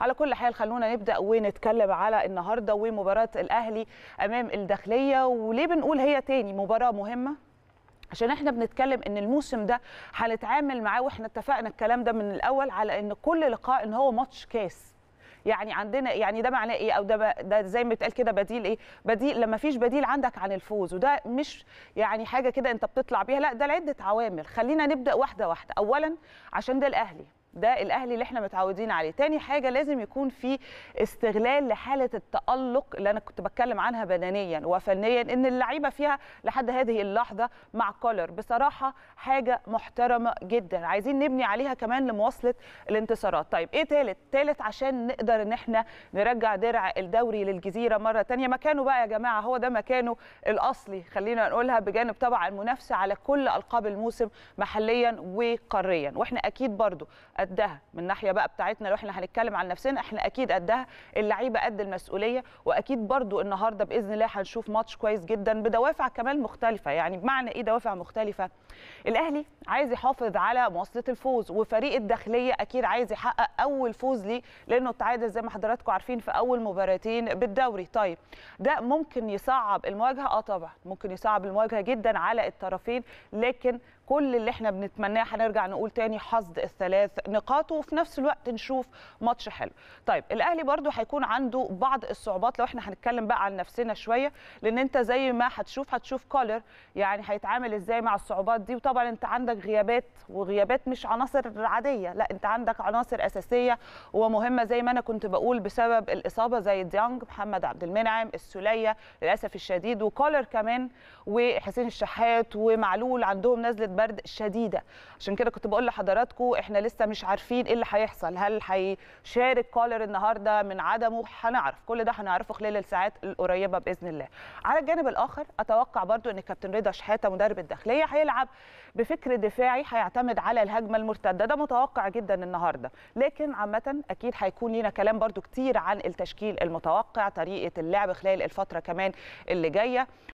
على كل حال خلونا نبدا ونتكلم على النهارده ومباراه الاهلي امام الداخليه وليه بنقول هي تاني مباراه مهمه عشان احنا بنتكلم ان الموسم ده هنتعامل معاه واحنا اتفقنا الكلام ده من الاول على ان كل لقاء ان هو ماتش كاس يعني عندنا يعني ده معناه ايه او ده ده زي ما بيتقال كده بديل ايه بديل لما فيش بديل عندك عن الفوز وده مش يعني حاجه كده انت بتطلع بيها لا ده لعده عوامل خلينا نبدا واحده واحده اولا عشان ده الاهلي ده الاهلي اللي احنا متعودين عليه تاني حاجه لازم يكون في استغلال لحاله التالق اللي انا كنت بتكلم عنها بدنيا وفنيا ان اللعيبه فيها لحد هذه اللحظه مع كولر بصراحه حاجه محترمه جدا عايزين نبني عليها كمان لمواصله الانتصارات طيب ايه تالت تالت عشان نقدر ان احنا نرجع درع الدوري للجزيره مره تانية مكانه بقى يا جماعه هو ده مكانه الاصلي خلينا نقولها بجانب طبعا المنافسه على كل القاب الموسم محليا وقاريا واحنا اكيد برضو قدها من ناحيه بقى بتاعتنا لو احنا هنتكلم عن نفسنا احنا اكيد قدها اللعيبه قد المسؤوليه واكيد برضو النهارده باذن الله هنشوف ماتش كويس جدا بدوافع كمان مختلفه يعني بمعنى ايه دوافع مختلفه الاهلي عايز يحافظ على مواصله الفوز وفريق الداخليه اكيد عايز يحقق اول فوز ليه لانه التعادل زي ما حضراتكم عارفين في اول مباراتين بالدوري طيب ده ممكن يصعب المواجهه اه طبعا ممكن يصعب المواجهه جدا على الطرفين لكن كل اللي احنا بنتمناه هنرجع نقول تاني حصد الثلاث نقاط وفي نفس الوقت نشوف ماتش حلو طيب الاهلي برده هيكون عنده بعض الصعوبات لو احنا هنتكلم بقى عن نفسنا شويه لان انت زي ما هتشوف هتشوف كولر يعني هيتعامل ازاي مع الصعوبات دي وطبعا انت عندك غيابات وغيابات مش عناصر عاديه لا انت عندك عناصر اساسيه ومهمه زي ما انا كنت بقول بسبب الاصابه زي ديانج محمد عبد المنعم السوليه للاسف الشديد وكولر كمان وحسين الشحات ومعلول عندهم نزله برد شديده عشان كده كنت بقول لحضراتكم احنا لسه مش عارفين ايه اللي هيحصل هل هيشارك كولر النهارده من عدمه هنعرف كل ده هنعرفه خلال الساعات القريبه باذن الله على الجانب الاخر اتوقع برضو ان كابتن رضا شحاته مدرب الداخليه هيلعب بفكر دفاعي هيعتمد على الهجمه المرتده ده متوقع جدا النهارده لكن عامه اكيد هيكون لينا كلام برضو كتير عن التشكيل المتوقع طريقه اللعب خلال الفتره كمان اللي جايه